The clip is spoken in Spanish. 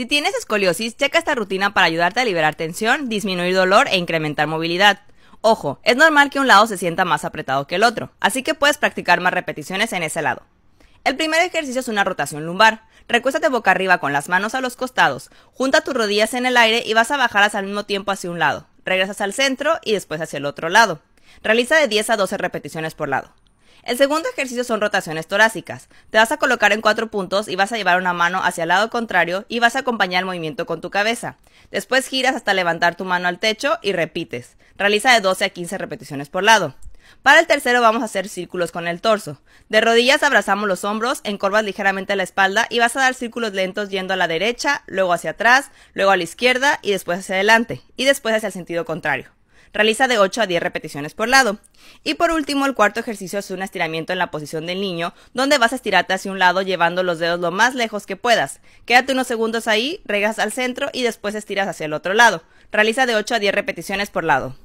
Si tienes escoliosis, checa esta rutina para ayudarte a liberar tensión, disminuir dolor e incrementar movilidad. Ojo, es normal que un lado se sienta más apretado que el otro, así que puedes practicar más repeticiones en ese lado. El primer ejercicio es una rotación lumbar. Recuéstate boca arriba con las manos a los costados, junta tus rodillas en el aire y vas a bajarlas al mismo tiempo hacia un lado. Regresas al centro y después hacia el otro lado. Realiza de 10 a 12 repeticiones por lado. El segundo ejercicio son rotaciones torácicas. Te vas a colocar en cuatro puntos y vas a llevar una mano hacia el lado contrario y vas a acompañar el movimiento con tu cabeza. Después giras hasta levantar tu mano al techo y repites. Realiza de 12 a 15 repeticiones por lado. Para el tercero vamos a hacer círculos con el torso. De rodillas abrazamos los hombros, encorvas ligeramente la espalda y vas a dar círculos lentos yendo a la derecha, luego hacia atrás, luego a la izquierda y después hacia adelante y después hacia el sentido contrario. Realiza de 8 a 10 repeticiones por lado. Y por último, el cuarto ejercicio es un estiramiento en la posición del niño, donde vas a estirarte hacia un lado llevando los dedos lo más lejos que puedas. Quédate unos segundos ahí, regas al centro y después estiras hacia el otro lado. Realiza de 8 a 10 repeticiones por lado.